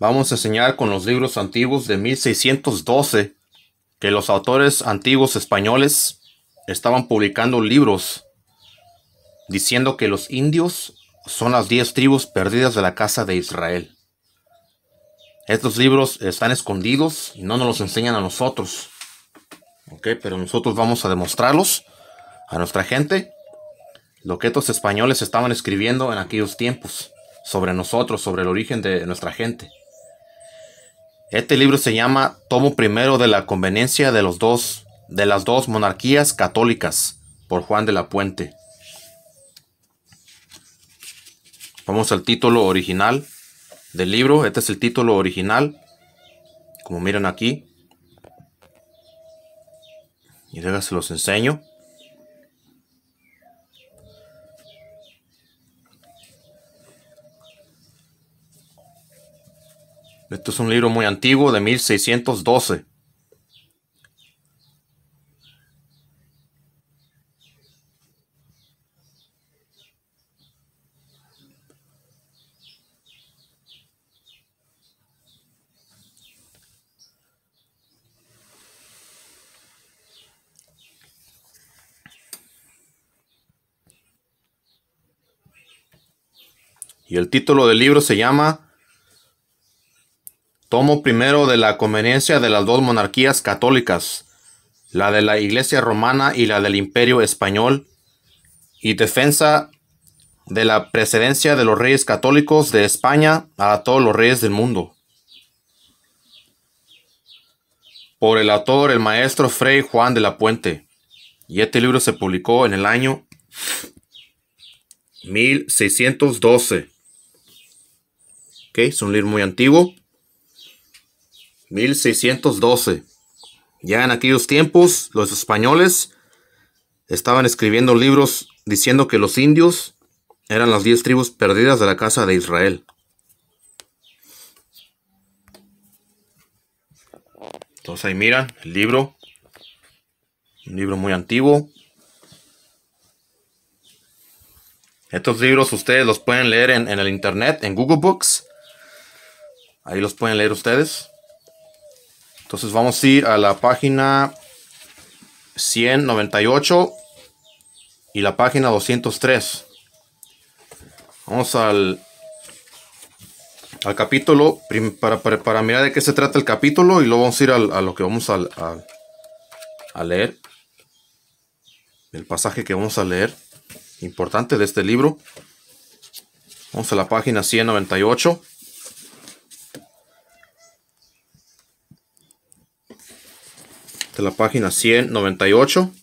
Vamos a enseñar con los libros antiguos de 1612 que los autores antiguos españoles estaban publicando libros diciendo que los indios son las diez tribus perdidas de la casa de Israel. Estos libros están escondidos y no nos los enseñan a nosotros. Ok, pero nosotros vamos a demostrarlos a nuestra gente lo que estos españoles estaban escribiendo en aquellos tiempos sobre nosotros, sobre el origen de nuestra gente. Este libro se llama Tomo Primero de la Conveniencia de, los dos, de las dos monarquías católicas por Juan de la Puente. Vamos al título original del libro. Este es el título original. Como miren aquí. Y se los enseño. Esto es un libro muy antiguo de 1612. Y el título del libro se llama Tomo primero de la conveniencia de las dos monarquías católicas, la de la Iglesia romana y la del Imperio español, y defensa de la precedencia de los reyes católicos de España a todos los reyes del mundo. Por el autor, el maestro Fray Juan de la Puente. Y este libro se publicó en el año 1612. es un libro muy antiguo. 1612. Ya en aquellos tiempos los españoles estaban escribiendo libros diciendo que los indios eran las diez tribus perdidas de la casa de Israel. Entonces ahí miran el libro, un libro muy antiguo. Estos libros ustedes los pueden leer en, en el internet, en Google Books. Ahí los pueden leer ustedes. Entonces vamos a ir a la página 198 y la página 203. Vamos al, al capítulo para, mirar de qué se trata el capítulo y luego vamos a ir a lo que vamos a, a leer. El pasaje que vamos a leer, importante de este libro. Vamos a la página 198. de la página 198.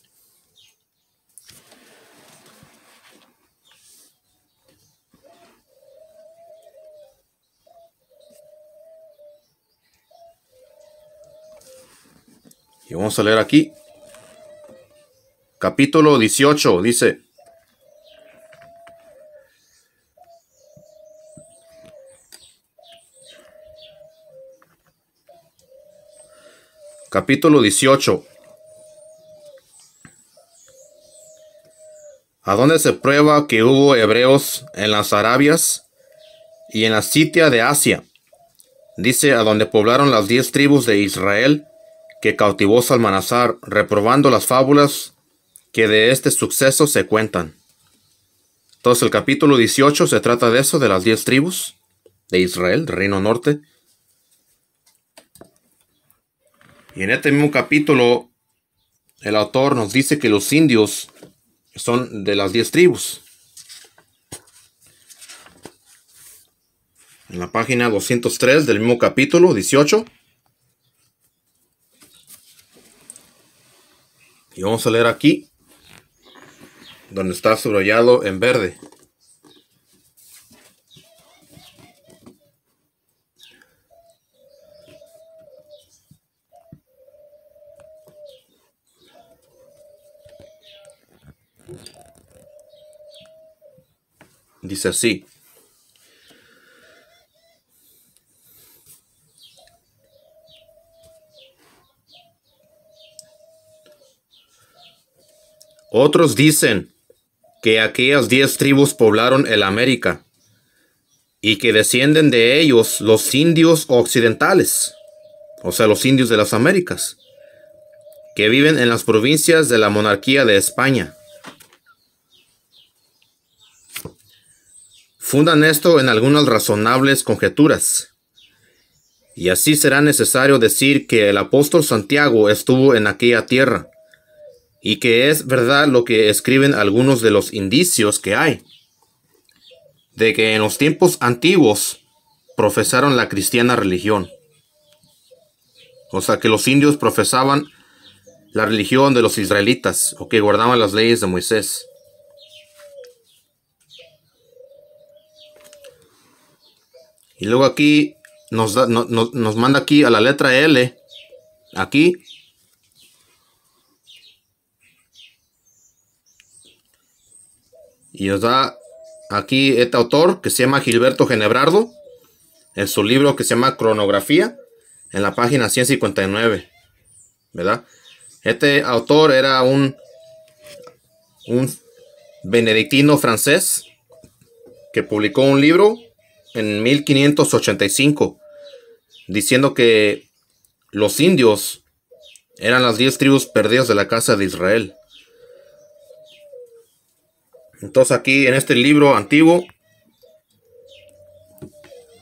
Y vamos a leer aquí. Capítulo 18 dice, capítulo 18. a donde se prueba que hubo hebreos en las Arabias y en la Sitia de Asia. Dice a donde poblaron las diez tribus de Israel que cautivó Salmanazar, reprobando las fábulas que de este suceso se cuentan. Entonces el capítulo 18 se trata de eso, de las diez tribus de Israel, reino norte. Y en este mismo capítulo, el autor nos dice que los indios son de las 10 tribus. En la página 203 del mismo capítulo 18. Y vamos a leer aquí, donde está subrayado en verde. Así, Otros dicen que aquellas diez tribus poblaron el América y que descienden de ellos los indios occidentales, o sea, los indios de las Américas, que viven en las provincias de la monarquía de España. Fundan esto en algunas razonables conjeturas. Y así será necesario decir que el apóstol Santiago estuvo en aquella tierra, y que es verdad lo que escriben algunos de los indicios que hay, de que en los tiempos antiguos profesaron la cristiana religión. O sea, que los indios profesaban la religión de los israelitas, o que guardaban las leyes de Moisés. Y luego aquí nos, nos manda aquí a la letra L. Aquí. Y nos da aquí este autor que se llama Gilberto Genebrardo. En su libro que se llama Cronografía. En la página 159. ¿Verdad? Este autor era un, un benedictino francés que publicó un libro en 1585, diciendo que los indios eran las 10 tribus perdidas de la casa de Israel. Entonces aquí en este libro antiguo,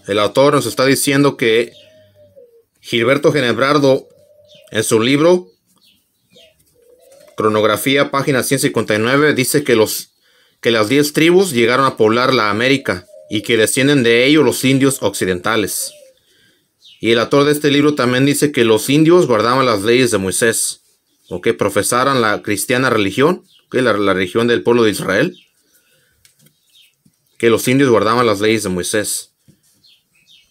el autor nos está diciendo que Gilberto Genebrardo, en su libro, Cronografía, página 159, dice que, los, que las 10 tribus llegaron a poblar la América y que descienden de ellos los indios occidentales. Y el autor de este libro también dice que los indios guardaban las leyes de Moisés, o que profesaran la cristiana religión, que la, religión del pueblo de Israel, que los indios guardaban las leyes de Moisés.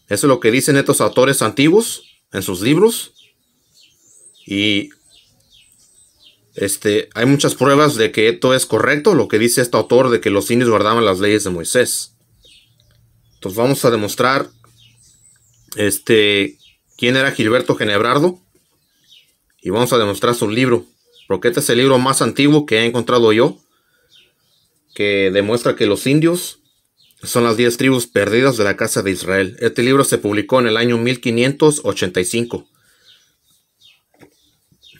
Eso es lo que dicen estos autores antiguos en sus libros. Y este, hay muchas pruebas de que esto es correcto, lo que dice este autor de que los indios guardaban las leyes de Moisés. Entonces vamos a demostrar este, quién era Gilberto Genebrardo y vamos a demostrar su libro, porque este es el libro más antiguo que he encontrado yo, que demuestra que los indios son las 10 tribus perdidas de la casa de Israel. Este libro se publicó en el año 1585,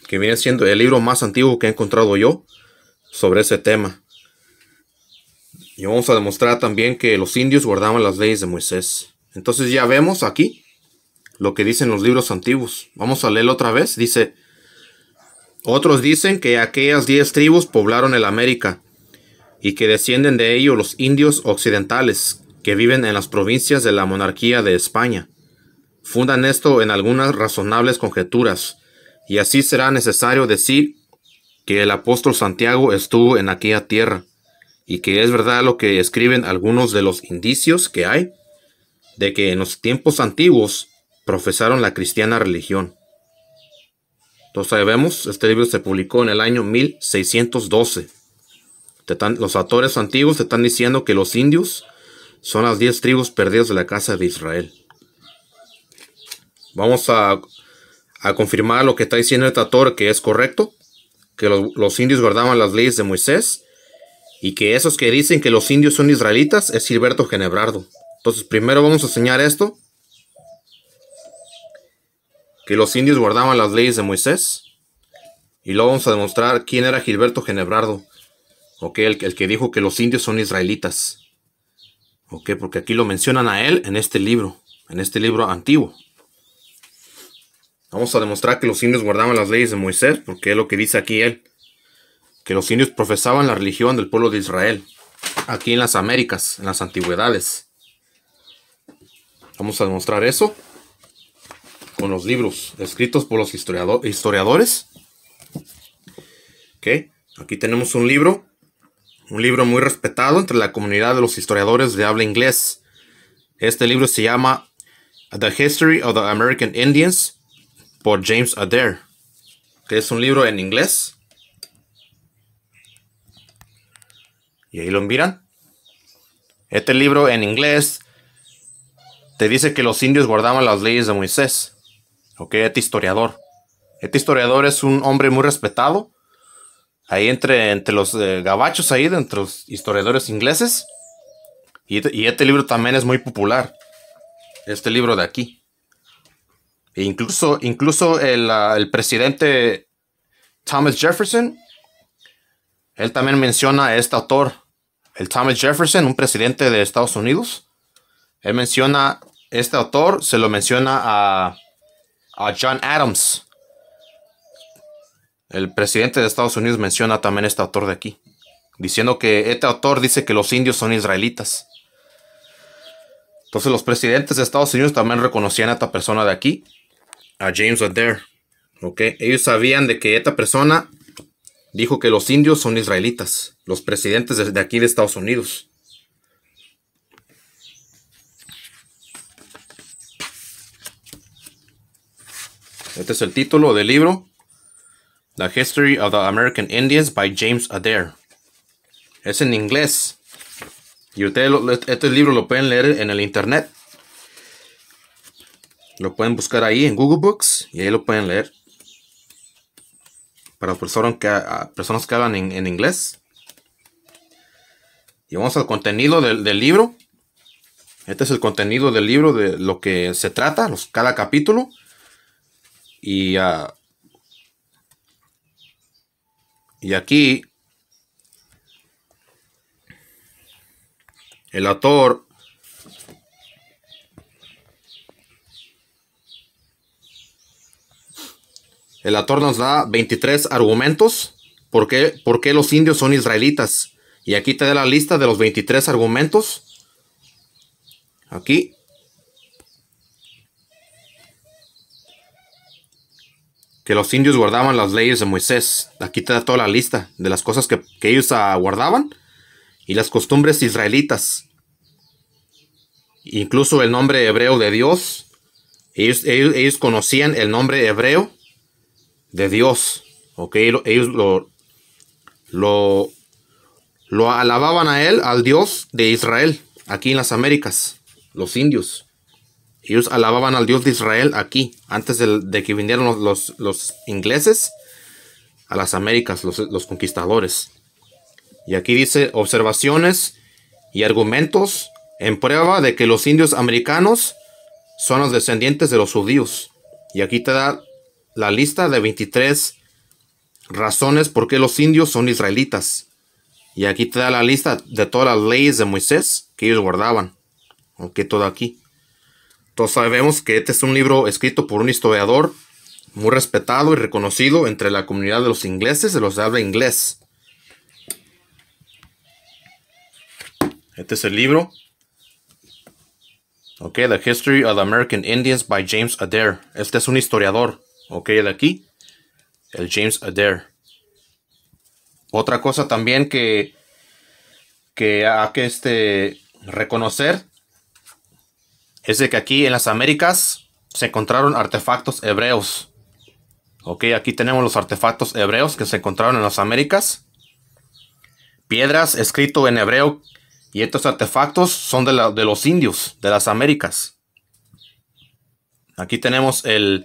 que viene siendo el libro más antiguo que he encontrado yo sobre ese tema. Y vamos a demostrar también que los indios guardaban las leyes de Moisés. Entonces ya vemos aquí lo que dicen los libros antiguos. Vamos a leerlo otra vez. Dice, otros dicen que aquellas diez tribus poblaron el América y que descienden de ello los indios occidentales que viven en las provincias de la monarquía de España. Fundan esto en algunas razonables conjeturas y así será necesario decir que el apóstol Santiago estuvo en aquella tierra y que es verdad lo que escriben algunos de los indicios que hay de que en los tiempos antiguos profesaron la cristiana religión. Entonces sabemos, este libro se publicó en el año 1612. los autores antiguos están diciendo que los indios son las 10 tribus perdidas de la casa de Israel. Vamos a, confirmar lo que está diciendo este autor que es correcto, que los indios guardaban las leyes de Moisés y que esos que dicen que los indios son israelitas es Gilberto Genebrardo. Entonces primero vamos a enseñar esto. Que los indios guardaban las leyes de Moisés. Y luego vamos a demostrar quién era Gilberto Genebrardo. Ok, el, el que dijo que los indios son israelitas. Ok, porque aquí lo mencionan a él en este libro. En este libro antiguo. Vamos a demostrar que los indios guardaban las leyes de Moisés, porque es lo que dice aquí él que los indios profesaban la religión del pueblo de Israel, aquí en las Américas, en las antigüedades. Vamos a demostrar eso con los libros escritos por los historiadores. Aquí tenemos un libro, un libro muy respetado entre la comunidad de los historiadores de habla inglés. Este libro se llama The History of the American Indians por James Adair, que es un libro en inglés Y ahí lo miran. Este libro en inglés te dice que los indios guardaban las leyes de Moisés. Ok, este historiador. Este historiador es un hombre muy respetado. Ahí entre, entre los eh, gabachos, ahí, entre los historiadores ingleses. Y, este libro también es muy popular. Este libro de aquí. E incluso, incluso el, ah, el, presidente Thomas Jefferson, él también menciona a este autor el Thomas Jefferson, un presidente de Estados Unidos. Él menciona, este autor se lo menciona a, John Adams. El presidente de Estados Unidos menciona también este autor de aquí, diciendo que este autor dice que los indios son israelitas. Entonces los presidentes de Estados Unidos también reconocían a esta persona de aquí, a James Adair. Ellos sabían de que esta persona dijo que los indios son israelitas los presidentes de, aquí de Estados Unidos. Este es el título del libro, The History of the American Indians by James Adair. Es en inglés. Y ustedes este libro lo pueden leer en el internet. Lo pueden buscar ahí en Google Books y ahí lo pueden leer. Para personas que, personas que hablan en inglés. Y vamos al contenido del, libro. Este es el contenido del libro de lo que se trata, los, cada capítulo. Y, ah, y aquí el autor El autor nos da 23 argumentos por qué, por qué los indios son israelitas y aquí te da la lista de los 23 argumentos. Aquí. Que los indios guardaban las leyes de Moisés. Aquí te da toda la lista de las cosas que, ellos ah, guardaban y las costumbres israelitas. Incluso el nombre hebreo de Dios. Ellos, ellos, conocían el nombre hebreo de Dios. Ok, ellos lo, lo lo alababan a él, al Dios de Israel, aquí en las Américas, los indios. Ellos alababan al Dios de Israel aquí, antes de, que vinieran los, ingleses a las Américas, los, los conquistadores. Y aquí dice observaciones y argumentos en prueba de que los indios americanos son los descendientes de los judíos. Y aquí te da la lista de 23 razones por qué los indios son israelitas. Y aquí te da la lista de todas las leyes de Moisés que ellos guardaban. Ok, todo aquí. Entonces sabemos que este es un libro escrito por un historiador muy respetado y reconocido entre la comunidad de los ingleses, de los de habla inglés. Este es el libro. Ok, The History of the American Indians by James Adair. Este es un historiador. Ok, de aquí. El James Adair. Otra cosa también que, que hay que este, reconocer es de que aquí en las Américas se encontraron artefactos hebreos. Ok, aquí tenemos los artefactos hebreos que se encontraron en las Américas. Piedras escrito en hebreo. Y estos artefactos son de, los indios, de las Américas. Aquí tenemos el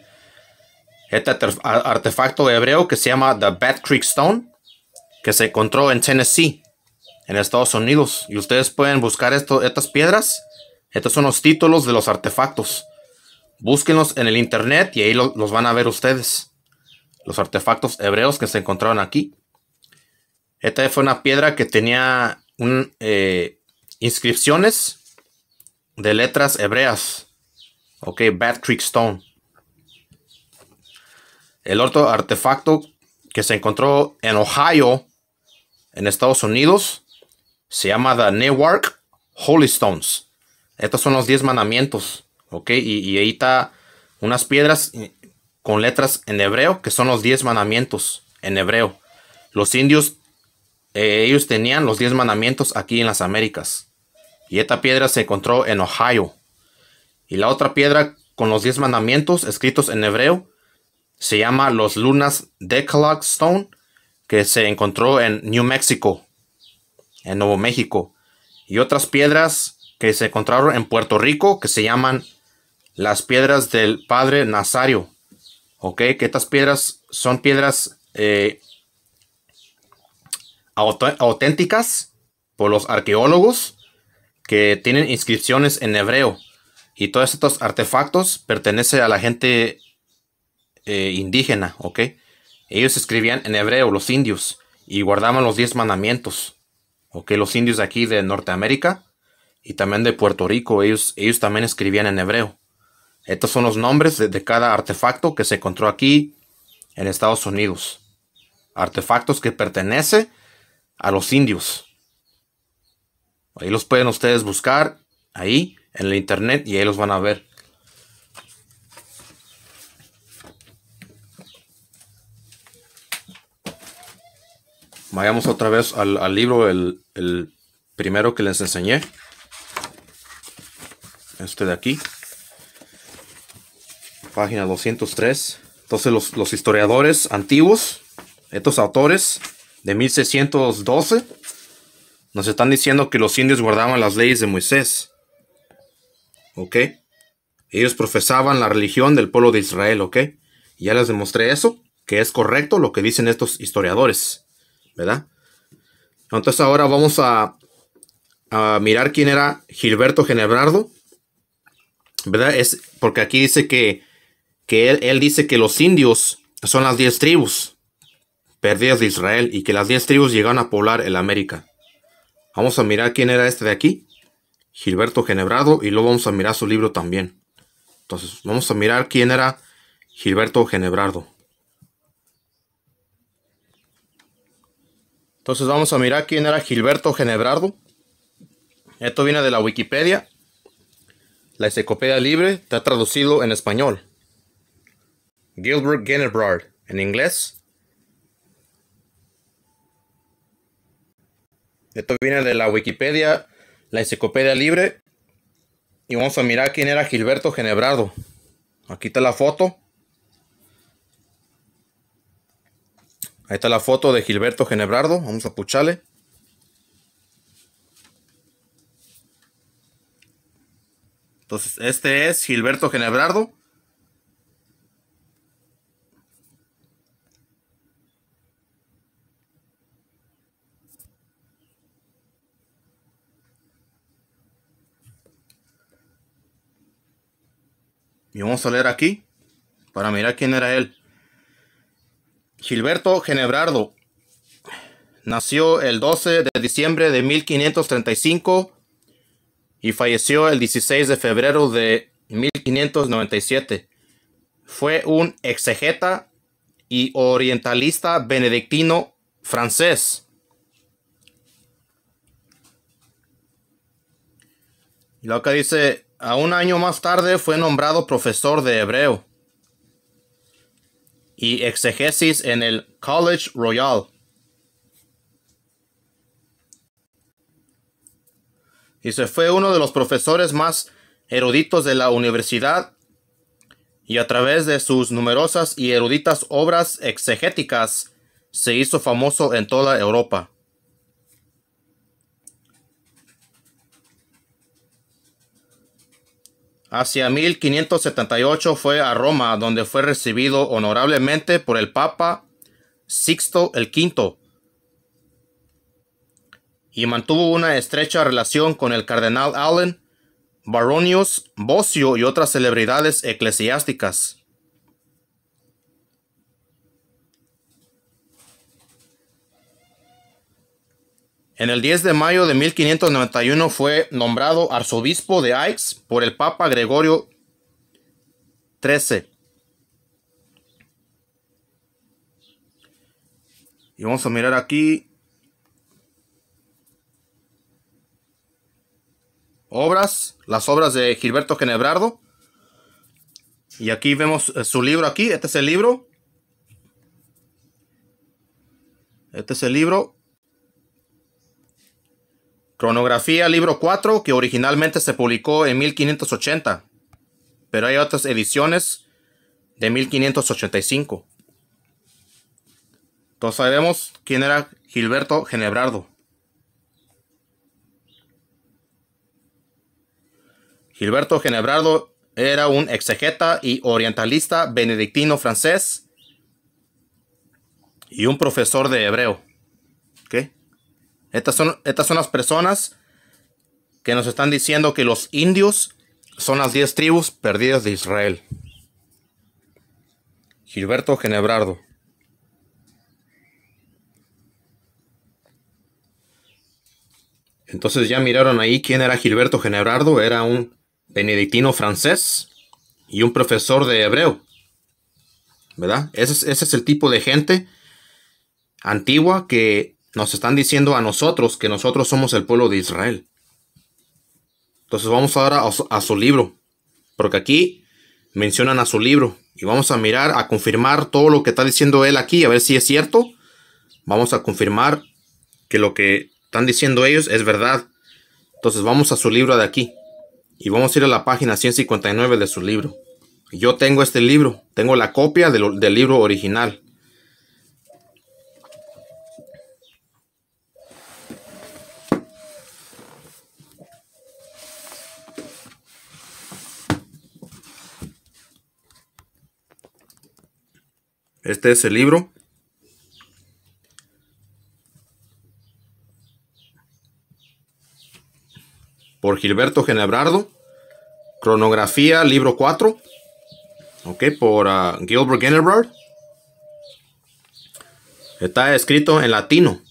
este artefacto hebreo que se llama The Bat Creek Stone que se encontró en Tennessee, en Estados Unidos. Y ustedes pueden buscar estas piedras. Estos son los títulos de los artefactos. Búsquenlos en el internet y ahí los van a ver ustedes. Los artefactos hebreos que se encontraron aquí. Esta fue una piedra que tenía eh, inscripciones de letras hebreas. Ok, Bad Creek Stone. El otro artefacto que se encontró en Ohio en Estados Unidos se llama The Network Holy Stones. Estos son los 10 mandamientos, ¿ok? Y, ahí está unas piedras con letras en hebreo, que son los 10 mandamientos en hebreo. Los indios, eh, ellos tenían los 10 mandamientos aquí en las Américas. Y esta piedra se encontró en Ohio. Y la otra piedra con los 10 mandamientos escritos en hebreo se llama los Lunas Decalogue Stone que se encontró en New Mexico, en Nuevo México, y otras piedras que se encontraron en Puerto Rico que se llaman las piedras del Padre Nazario. Ok, que estas piedras son piedras eh, auténticas por los arqueólogos que tienen inscripciones en hebreo. Y todos estos artefactos pertenecen a la gente eh, indígena, ¿ok? Ellos escribían en hebreo, los indios, y guardaban los diez mandamientos. Ok, los indios de aquí de Norteamérica y también de Puerto Rico, ellos, ellos también escribían en hebreo. Estos son los nombres de, cada artefacto que se encontró aquí en Estados Unidos. Artefactos que pertenecen a los indios. Ahí los pueden ustedes buscar ahí en el internet y ahí los van a ver. Vayamos otra vez al, libro, el, primero que les enseñé. Este de aquí. Página 203. Entonces los, los historiadores antiguos, estos autores de 1612, nos están diciendo que los indios guardaban las leyes de Moisés. ¿Ok? Ellos profesaban la religión del pueblo de Israel, ¿ok? Ya les demostré eso, que es correcto lo que dicen estos historiadores. ¿verdad? Entonces ahora vamos a, mirar quién era Gilberto Genebrardo, ¿verdad? Es porque aquí dice que, que él, dice que los indios son las 10 tribus perdidas de Israel y que las diez tribus llegaron a poblar el América. Vamos a mirar quién era este de aquí, Gilberto Genebrado, y luego vamos a mirar su libro también. Entonces, vamos a mirar quién era Gilberto Genebrardo. Entonces vamos a mirar quién era Gilberto Genebrado. Esto viene de la Wikipedia. La enciclopedia libre está traducido en español. Gilbert Genebrard en inglés. Esto viene de la Wikipedia, la enciclopedia libre. Y vamos a mirar quién era Gilberto Genebrado. Aquí está la foto. Ahí está la foto de Gilberto Genebrardo. Vamos a pucharle. Entonces, este es Gilberto Genebrardo. Y vamos a leer aquí para mirar quién era él. Gilberto Genebrardo nació el 12 de diciembre de 1535 y falleció el 16 de febrero de 1597. Fue un exegeta y orientalista benedictino francés. Y lo que dice, a un año más tarde fue nombrado profesor de hebreo y exegesis en el College Royal. Y se fue uno de los profesores más eruditos de la universidad y a través de sus numerosas y eruditas obras exegéticas se hizo famoso en toda Europa. Hacia 1578 fue a Roma, donde fue recibido honorablemente por el Papa Sixto el V y mantuvo una estrecha relación con el cardenal Allen, Baronius, Bosio y otras celebridades eclesiásticas. En el 10 de mayo de 1591 fue nombrado arzobispo de Aix por el Papa Gregorio XIII. Y vamos a mirar aquí. Obras, las obras de Gilberto Genebrardo. Y aquí vemos eh, su libro aquí, este es el libro. Este es el libro Cronografía libro 4 que originalmente se publicó en 1580, pero hay otras ediciones de 1585. Entonces sabemos quién era Gilberto Genebrardo. Gilberto Genebrardo era un exegeta y orientalista benedictino francés y un profesor de hebreo. Estas son, las personas que nos están diciendo que los indios son las 10 tribus perdidas de Israel. Gilberto Genebrardo. Entonces ya miraron ahí quién era Gilberto Genebrardo. Era un benedictino francés y un profesor de hebreo. ¿Verdad? ese es el tipo de gente antigua que nos están diciendo a nosotros que nosotros somos el pueblo de Israel. Entonces vamos ahora a su, libro, porque aquí mencionan a su libro y vamos a mirar, a confirmar todo lo que está diciendo él aquí, a ver si es cierto. Vamos a confirmar que lo que están diciendo ellos es verdad. Entonces vamos a su libro de aquí y vamos a ir a la página 159 de su libro. Yo tengo este libro, tengo la copia del libro original. Este es el libro. Por Gilberto Genebrardo. Cronografía, libro 4. Ok, por ah, Gilbert Genebrard. Está escrito en latino.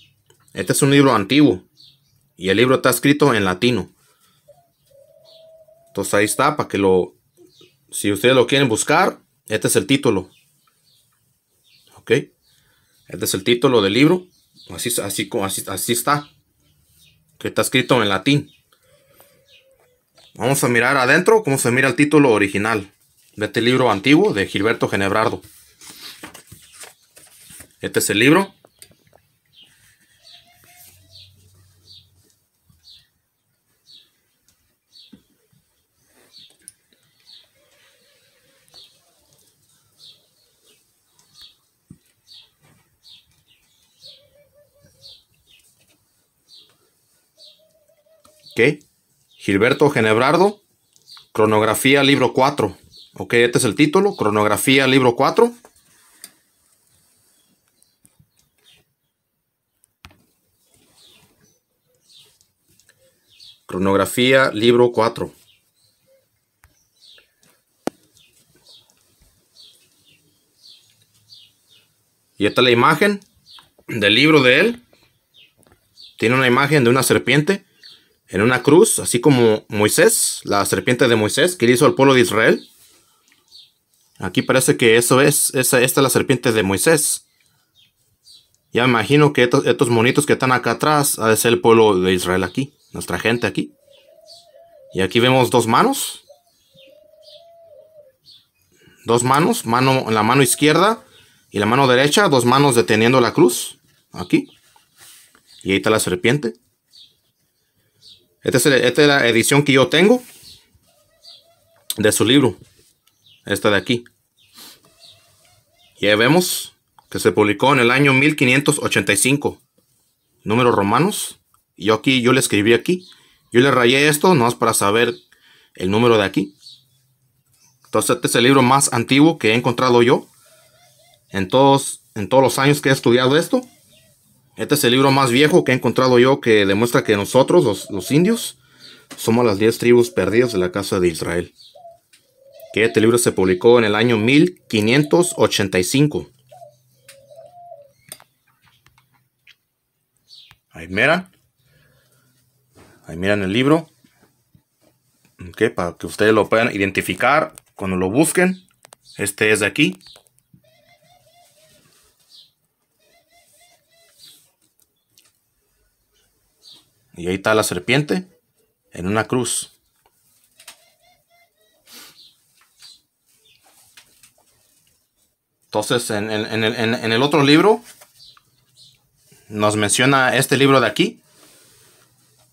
Este es un libro antiguo. Y el libro está escrito en latino. Entonces ahí está para que lo... Si ustedes lo quieren buscar, este es el título. Este es el título del libro. Así, así, así, así está. Que está escrito en latín. Vamos a mirar adentro cómo se mira el título original de este libro antiguo de Gilberto Genebrardo. Este es el libro. ¿Ok? Gilberto Genebrardo, Cronografía, libro 4. Ok, este es el título, Cronografía, libro 4. Cronografía, libro 4. Y esta es la imagen del libro de él. Tiene una imagen de una serpiente en una cruz, así como Moisés, la serpiente de Moisés que le hizo al pueblo de Israel. Aquí parece que eso es, esa, esta es la serpiente de Moisés. Ya me imagino que estos, monitos que están acá atrás ha de ser el pueblo de Israel aquí, nuestra gente aquí. Y aquí vemos dos manos. Dos manos, mano, la mano izquierda y la mano derecha, dos manos deteniendo la cruz. Aquí. Y ahí está la serpiente es esta es la edición que yo tengo de su libro. Esta de aquí. ahí vemos que se publicó en el año 1585. Números romanos. Yo aquí, yo le escribí aquí. Yo le rayé esto, no es para saber el número de aquí. Entonces este es el libro más antiguo que he encontrado yo. En todos, en todos los años que he estudiado esto. Este es el libro más viejo que he encontrado yo que demuestra que nosotros, los, indios, somos las 10 tribus perdidas de la casa de Israel. Que este libro se publicó en el año 1585. Ahí mira. Ahí miran el libro. para que ustedes lo puedan identificar cuando lo busquen. Este es de aquí. Y ahí está la serpiente en una cruz. Entonces, en, el otro libro, nos menciona este libro de aquí,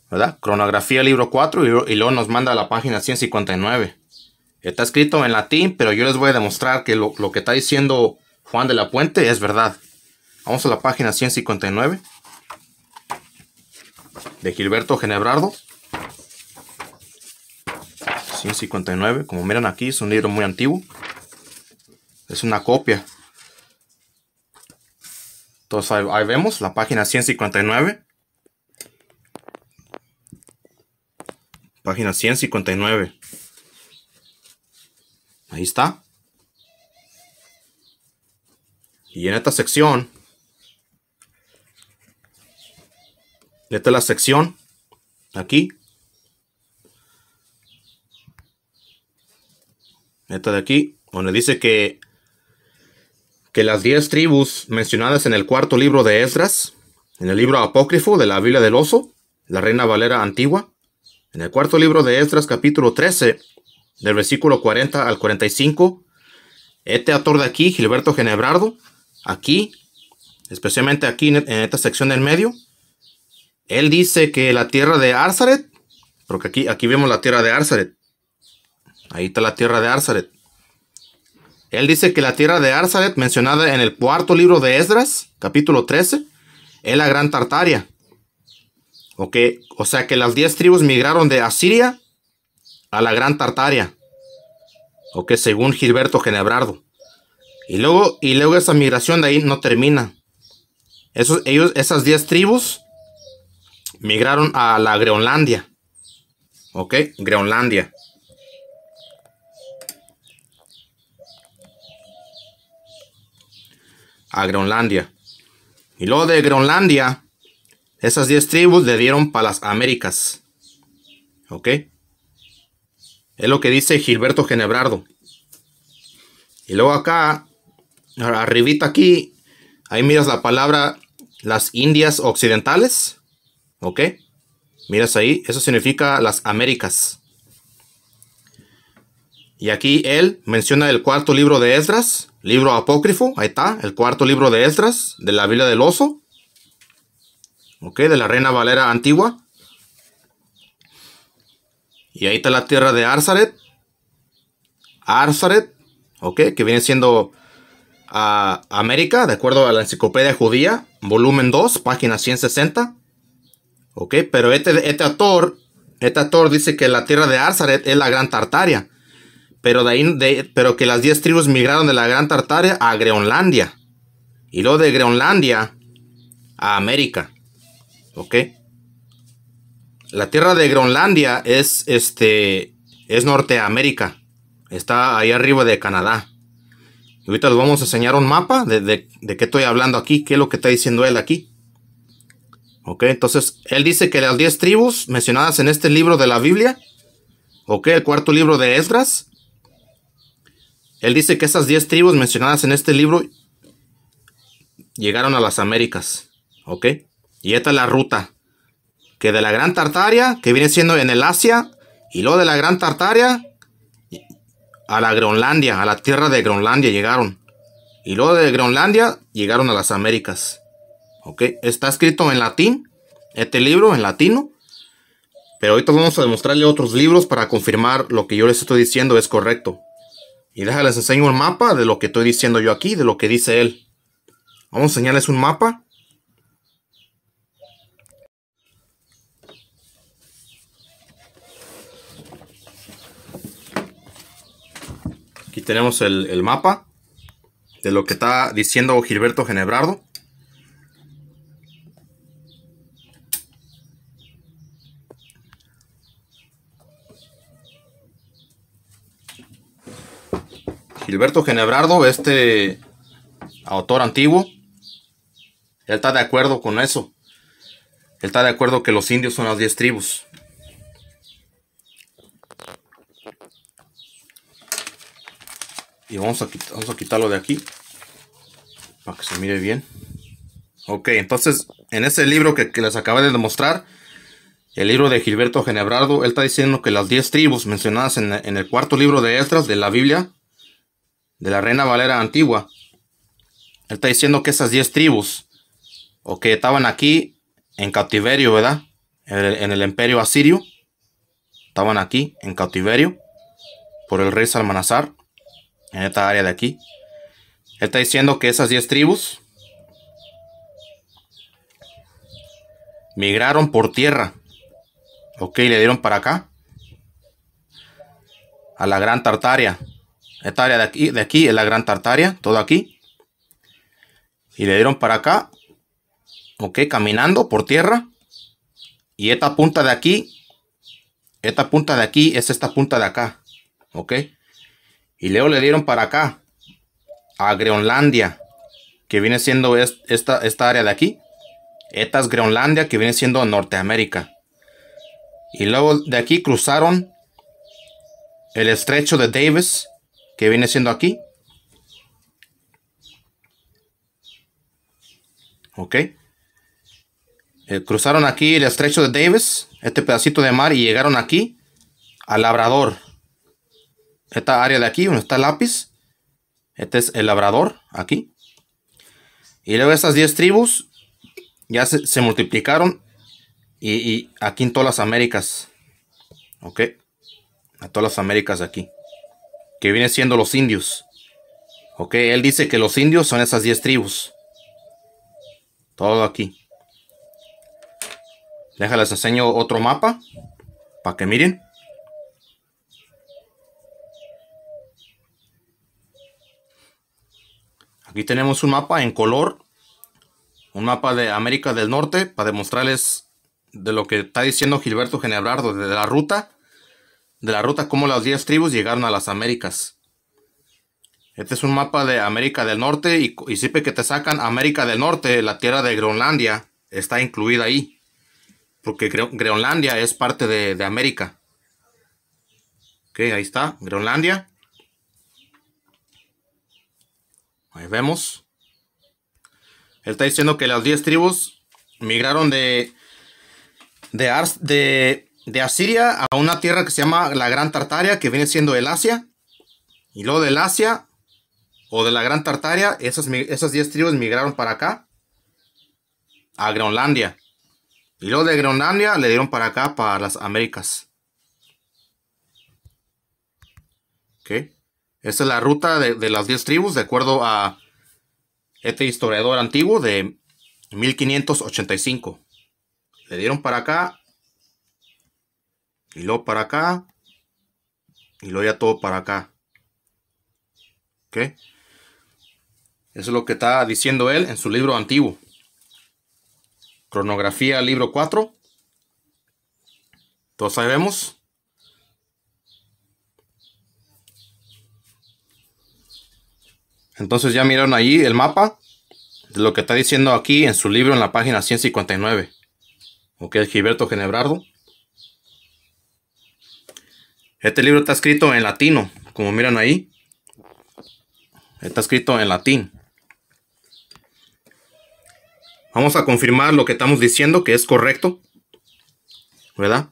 ¿verdad? Cronografía, libro 4, y, luego nos manda a la página 159. Está escrito en latín, pero yo les voy a demostrar que lo, lo que está diciendo Juan de la Puente es verdad. Vamos a la página 159 de Gilberto Genebrardo. 159. Como miran aquí, es un libro muy antiguo. Es una copia. Entonces ahí, ahí vemos la página 159. Página 159. Ahí está. Y en esta sección Esta es la sección. Aquí. Esta de aquí. Donde dice que, que las diez tribus mencionadas en el cuarto libro de Esdras. En el libro apócrifo de la Biblia del Oso. La Reina Valera Antigua. En el cuarto libro de Esdras capítulo 13. Del versículo 40 al 45. Este autor de aquí, Gilberto Genebrardo. Aquí. Especialmente aquí en esta sección del medio él dice que la tierra de Arzaret, porque aquí, aquí vemos la tierra de Arzaret. Ahí está la tierra de Arzaret. Él dice que la tierra de Arzaret, mencionada en el cuarto libro de Esdras, capítulo 13, es la gran Tartaria. O sea que las diez tribus migraron de Asiria a la gran Tartaria. O que según Gilberto Genebrardo. Y luego, y luego esa migración de ahí no termina. Esos, ellos, esas diez tribus migraron a la Groenlandia. ¿Ok? Groenlandia. A Groenlandia. Y luego de Groenlandia, esas 10 tribus le dieron para las Américas. ¿Ok? Es lo que dice Gilberto Genebrardo. Y luego acá, arribita aquí, ahí miras la palabra las Indias Occidentales. ¿Ok? Miras ahí, eso significa las Américas. Y aquí él menciona el cuarto libro de Esdras, libro apócrifo, ahí está, el cuarto libro de Esdras, de la Biblia del Oso, ¿ok? De la Reina Valera Antigua. Y ahí está la tierra de Arzaret, Arzaret, ¿ok? Que viene siendo ah, América, de acuerdo a la enciclopedia judía, volumen 2, página 160. Ok, pero este, este, este dice que la tierra de Arzaret es la gran Tartaria, pero, de ahí, pero que las 10 tribus migraron de la gran Tartaria a Groenlandia y luego de Groenlandia a América. Ok, la tierra de Groenlandia es este es Norteamérica, está ahí arriba de Canadá. Y ahorita les vamos a enseñar un mapa de, de qué estoy hablando aquí, qué es lo que está diciendo él aquí. Ok, entonces él dice que las diez tribus mencionadas en este libro de la Biblia, ok, el cuarto libro de Esdras, él dice que esas diez tribus mencionadas en este libro llegaron a las Américas, ok, y esta es la ruta, que de la Gran Tartaria, que viene siendo en el Asia, y luego de la Gran Tartaria a la Groenlandia, a la tierra de Groenlandia llegaron, y luego de Groenlandia llegaron a las Américas. ¿Ok? Está escrito en latín, este libro en latino. Pero ahorita vamos a demostrarle otros libros para confirmar lo que yo les estoy diciendo es correcto. Y déjales enseño un mapa de lo que estoy diciendo yo aquí, de lo que dice él. Vamos a enseñarles un mapa. Aquí tenemos el, el mapa de lo que está diciendo Gilberto Genebrardo. Gilberto Genebrardo, este autor antiguo, él está de acuerdo con eso. Él está de acuerdo que los indios son las 10 tribus. Y vamos a, vamos a quitarlo de aquí. Para que se mire bien. Ok, entonces, en ese libro que, les acabé de demostrar, el libro de Gilberto Genebrardo, él está diciendo que las 10 tribus mencionadas en, en, el cuarto libro de Estras de la Biblia de la Reina Valera antigua. Él está diciendo que esas 10 tribus, o que estaban aquí en cautiverio, ¿verdad? En el, imperio asirio, estaban aquí en cautiverio por el rey Salmanazar, en esta área de aquí. Él está diciendo que esas 10 tribus migraron por tierra. Ok, le dieron para acá. A la gran Tartaria. Esta área de aquí, de aquí es la Gran Tartaria, todo aquí. Y le dieron para acá, ok, caminando por tierra. Y esta punta de aquí, esta punta de aquí es esta punta de acá, ok. Y luego le dieron para acá, a Groenlandia, que viene siendo esta, esta área de aquí. Esta es Groenlandia, que viene siendo Norteamérica. Y luego de aquí cruzaron el estrecho de Davis que viene siendo aquí. Ok. Eh, cruzaron aquí el estrecho de Davis, este pedacito de mar, y llegaron aquí al labrador. Esta área de aquí, donde está el lápiz. Este es el labrador, aquí. Y luego estas 10 tribus ya se, multiplicaron. Y, aquí en todas las Américas. Ok. A todas las Américas aquí que viene siendo los indios. Ok, él dice que los indios son esas 10 tribus. Todo aquí. Déjales enseño otro mapa para que miren. Aquí tenemos un mapa en color, un mapa de América del Norte para demostrarles de lo que está diciendo Gilberto Genebrardo de la ruta de la ruta cómo las 10 tribus llegaron a las Américas. Este es un mapa de América del Norte y, siempre que te sacan América del Norte, la tierra de Groenlandia está incluida ahí. Porque Groenlandia es parte de, América. Ok, ahí está, Groenlandia. Ahí vemos. Él está diciendo que las 10 tribus migraron de, de, Ars, de de Asiria a una tierra que se llama la Gran Tartaria, que viene siendo el Asia. Y luego del Asia o de la Gran Tartaria, esas, esas 10 tribus migraron para acá, a Groenlandia. Y luego de Groenlandia le dieron para acá, para las Américas. Ok. Esa es la ruta de, de las 10 tribus, de acuerdo a este historiador antiguo de 1585. Le dieron para acá y luego para acá. Y lo ya todo para acá. ¿Ok? Eso es lo que está diciendo él en su libro antiguo. Cronografía, libro 4. Todos sabemos. Entonces ya miraron ahí el mapa de lo que está diciendo aquí en su libro en la página 159. Ok, Gilberto Genebrardo. Este libro está escrito en latino, como miran ahí. Está escrito en latín. Vamos a confirmar lo que estamos diciendo, que es correcto. ¿Verdad?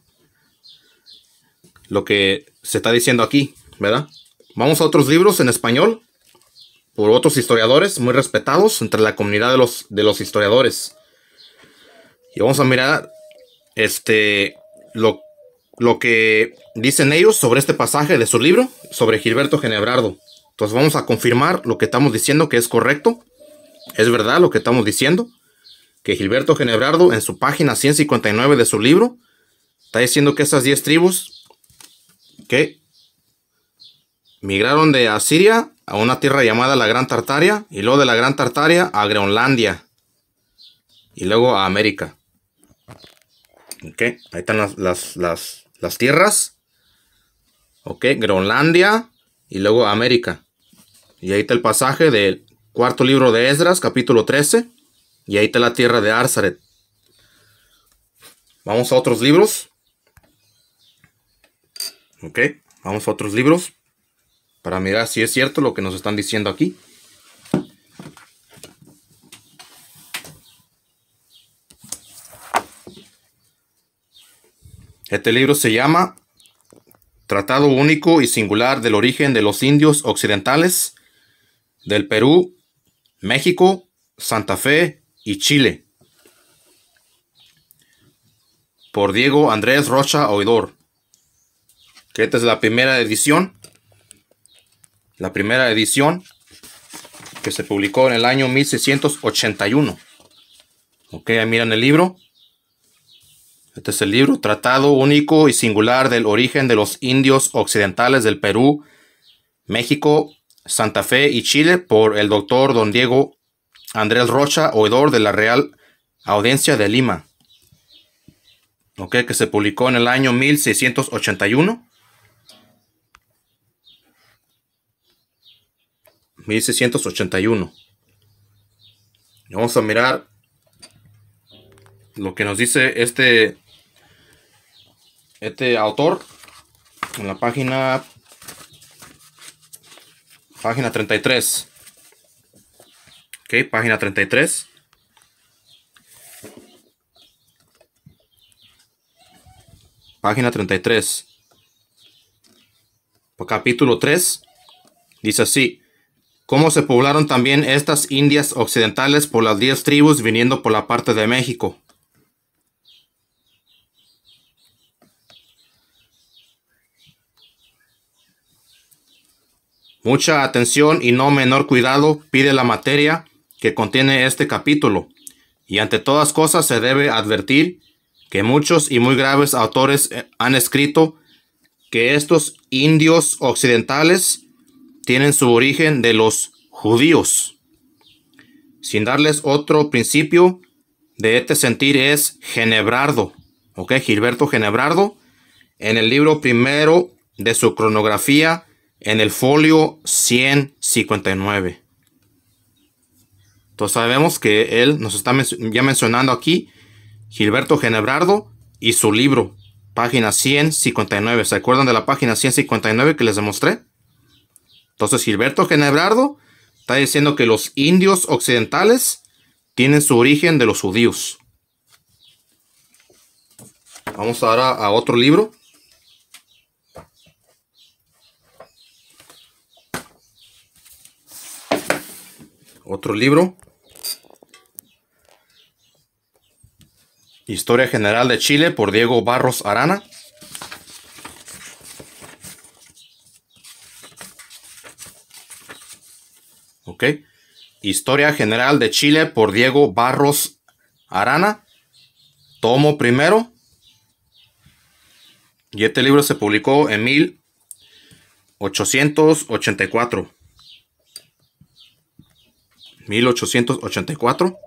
Lo que se está diciendo aquí, ¿verdad? Vamos a otros libros en español por otros historiadores muy respetados entre la comunidad de los, de los historiadores. Y vamos a mirar este, lo, lo que dicen ellos sobre este pasaje de su libro, sobre Gilberto Genebrardo. Entonces vamos a confirmar lo que estamos diciendo que es correcto. Es verdad lo que estamos diciendo. Que Gilberto Genebrardo en su página 159 de su libro está diciendo que esas 10 tribus que migraron de Asiria a una tierra llamada la Gran Tartaria y luego de la Gran Tartaria a Groenlandia y luego a América. Ok, ahí están las, las las tierras, ok, Groenlandia y luego América. Y ahí está el pasaje del cuarto libro de Esdras, capítulo 13, y ahí está la tierra de Arzaret. Vamos a otros libros. Ok, vamos a otros libros para mirar si es cierto lo que nos están diciendo aquí. Este libro se llama Tratado Único y Singular del Origen de los Indios Occidentales del Perú, México, Santa Fe y Chile. Por Diego Andrés Rocha Oidor. Que esta es la primera edición. La primera edición que se publicó en el año 1681. Ok, ahí miran el libro. Este es el libro, Tratado Único y Singular del Origen de los Indios Occidentales del Perú, México, Santa Fe y Chile, por el doctor don Diego Andrés Rocha, oidor de la Real Audiencia de Lima. Ok, que se publicó en el año 1681. 1681. Vamos a mirar lo que nos dice este este autor en la página página 33 ok página 33 página 33 capítulo 3 dice así cómo se poblaron también estas indias occidentales por las 10 tribus viniendo por la parte de México Mucha atención y no menor cuidado pide la materia que contiene este capítulo, y ante todas cosas se debe advertir que muchos y muy graves autores eh, han escrito que estos indios occidentales tienen su origen de los judíos. Sin darles otro principio de este sentir es Genebrardo, ok, Gilberto Genebrardo, en el libro primero de su cronografía en el folio 159. Entonces sabemos que él nos está ya mencionando aquí Gilberto Genebrardo y su libro, página 159. ¿Se acuerdan de la página 159 que les demostré? Entonces Gilberto Genebrardo está diciendo que los indios occidentales tienen su origen de los judíos. Vamos ahora a otro libro. otro libro. Historia General de Chile por Diego Barros Arana. Ok. Historia General de Chile por Diego Barros Arana. Tomo primero. Y este libro se publicó en 1884. 1884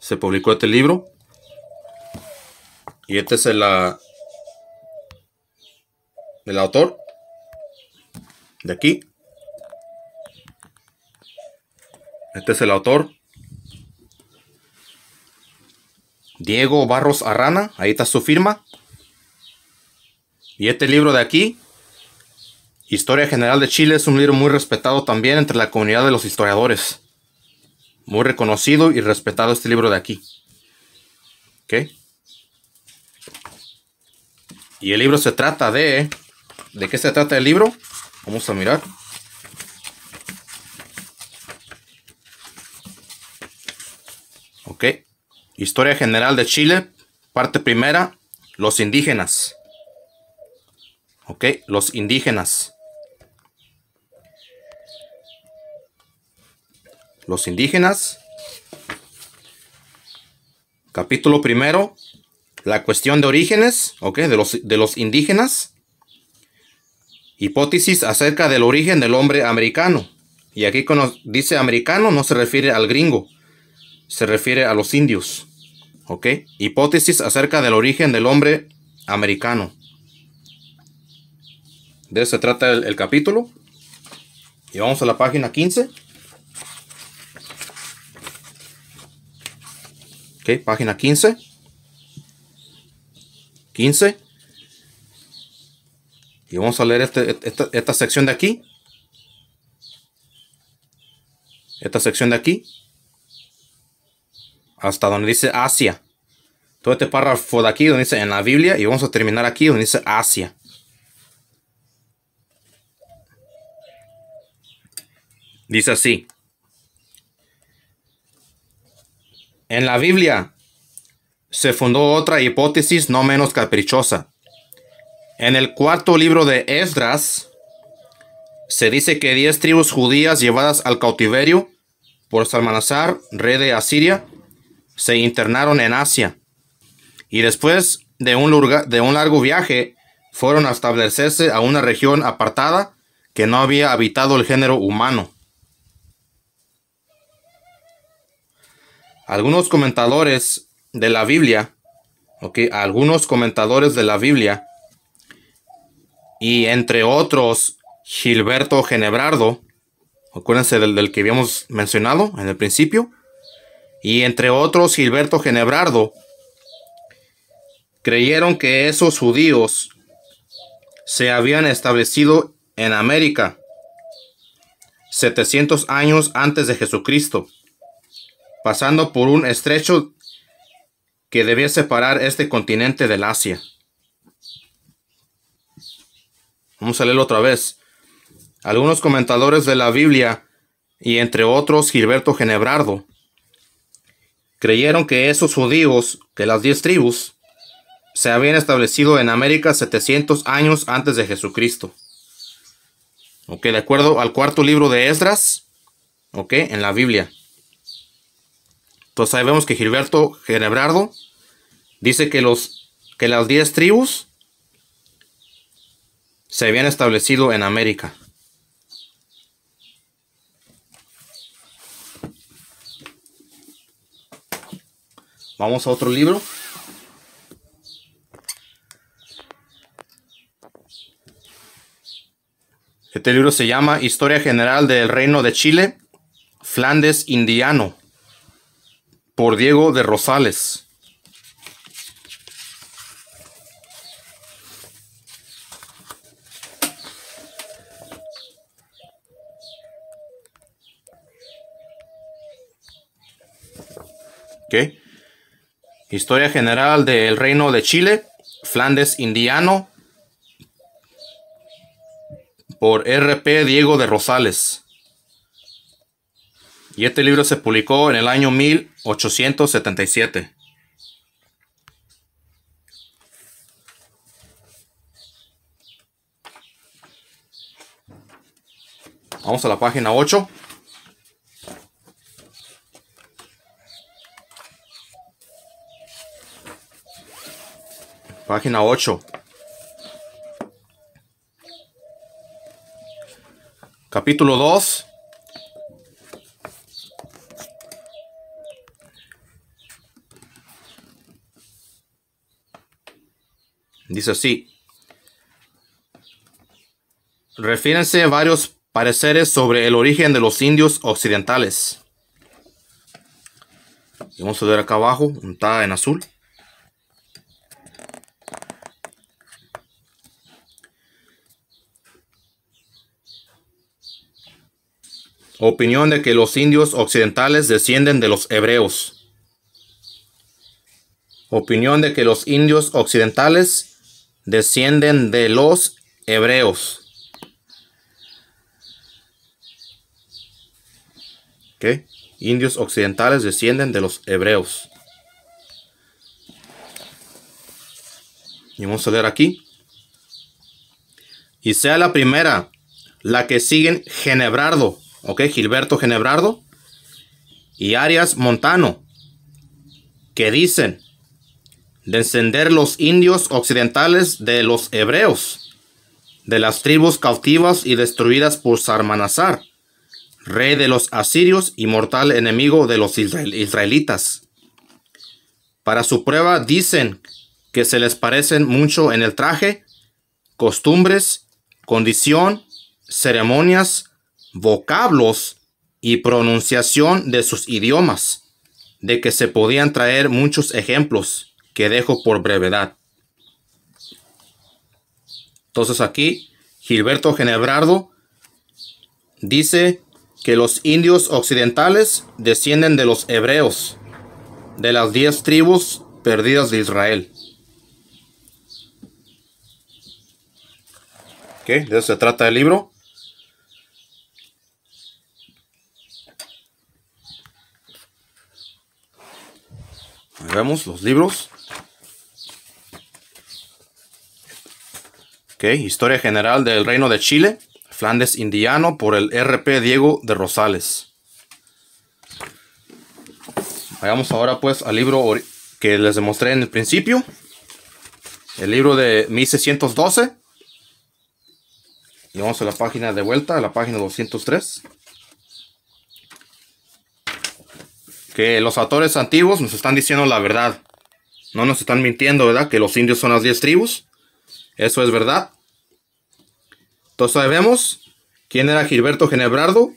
se publicó este libro. Y este es el, ah, el autor de aquí. Este es el autor. Diego Barros Arrana. Ahí está su firma. Y este libro de aquí. Historia General de Chile es un libro muy respetado también entre la comunidad de los historiadores. Muy reconocido y respetado este libro de aquí. ¿Ok? Y el libro se trata de... ¿De qué se trata el libro? Vamos a mirar. Ok. Historia General de Chile, parte primera, los indígenas. Ok, los indígenas. los indígenas. Capítulo primero, la cuestión de orígenes, ok, de los, de los indígenas. Hipótesis acerca del origen del hombre americano. Y aquí cuando dice americano no se refiere al gringo, se refiere a los indios. ¿Ok? Hipótesis acerca del origen del hombre americano. De eso se trata el capítulo. Y vamos a la página 15. página 15. 15. Y vamos a leer este, esta, esta sección de aquí. Esta sección de aquí. Hasta donde dice Asia. Todo este párrafo de aquí donde dice en la Biblia. Y vamos a terminar aquí donde dice Asia. Dice así. En la Biblia se fundó otra hipótesis no menos caprichosa. En el cuarto libro de Esdras se dice que diez tribus judías llevadas al cautiverio por Salmanasar, rey de Asiria, se internaron en Asia y después de un, de un largo viaje fueron a establecerse a una región apartada que no había habitado el género humano. Algunos comentadores de la Biblia, algunos comentadores de la Biblia, y entre otros Gilberto Genebrardo, acuérdense del, del que habíamos mencionado en el principio, y entre otros Gilberto Genebrardo, creyeron que esos judíos se habían establecido en América 700 años antes de Jesucristo pasando por un estrecho que debía separar este continente del Asia. Vamos a leerlo otra vez. Algunos comentadores de la Biblia, y entre otros Gilberto Genebrardo, creyeron que esos judíos, que las diez tribus, se habían establecido en América 700 años antes de Jesucristo. Ok, de acuerdo al cuarto libro de Esdras, ok, en la Biblia. Entonces vemos que Gilberto Genebrardo dice que, los, que las 10 tribus se habían establecido en América. Vamos a otro libro. Este libro se llama Historia General del Reino de Chile, Flandes Indiano por Diego de Rosales. ¿Qué? Historia general del Reino de Chile, Flandes indiano, por RP Diego de Rosales. Y este libro se publicó en el año 1877. Vamos a la página 8. Página 8. Capítulo 2. Dice así. Refírense a varios pareceres sobre el origen de los indios occidentales. vamos a ver acá abajo, está en azul. Opinión de que los indios occidentales descienden de los hebreos. Opinión de que los indios occidentales descienden de los hebreos. ¿Qué? Indios occidentales descienden de los hebreos. Y vamos a ver aquí. Y sea la primera, la que siguen Genebrardo, ¿ok? Gilberto Genebrardo y Arias Montano, que dicen, Descender los indios occidentales de los hebreos, de las tribus cautivas y destruidas por Sarmanazar, rey de los asirios y mortal enemigo de los israelitas. Para su prueba dicen que se les parecen mucho en el traje, costumbres, condición, ceremonias, vocablos y pronunciación de sus idiomas, de que se podían traer muchos ejemplos que dejo por brevedad. Entonces aquí Gilberto Genebrardo dice que los indios occidentales descienden de los hebreos, de las diez tribus perdidas de Israel. ¿Qué de eso se trata el libro. Ahí vemos los libros. historia general del Reino de Chile, Flandes Indiano, por el RP Diego de Rosales. Vayamos ahora pues al libro que les demostré en el principio. El libro de 1612. Y vamos a la página de vuelta, a la página 203. Que los autores antiguos nos están diciendo la verdad. No nos están mintiendo, ¿verdad? Que los indios son las 10 tribus eso es verdad. Todos sabemos quién era Gilberto Genebrardo,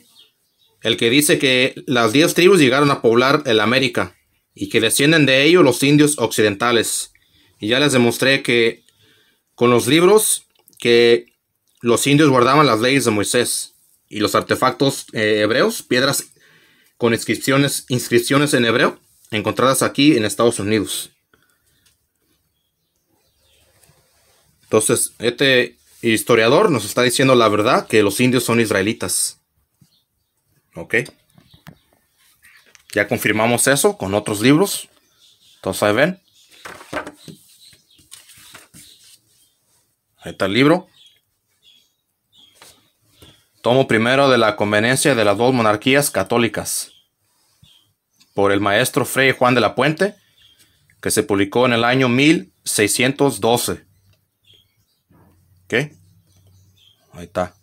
el que dice que las diez tribus llegaron a poblar el América y que descienden de ellos los indios occidentales. Y ya les demostré que con los libros que los indios guardaban las leyes de Moisés y los artefactos eh, hebreos, piedras con inscripciones, inscripciones en hebreo, encontradas aquí en Estados Unidos. Entonces, este historiador nos está diciendo la verdad que los indios son israelitas. ¿Ok? Ya confirmamos eso con otros libros. Entonces, ahí ven. Ahí está el libro. Tomo primero de la conveniencia de las dos monarquías católicas. Por el maestro Fray Juan de la Puente, que se publicó en el año 1612. ¿Ok? Ahí está.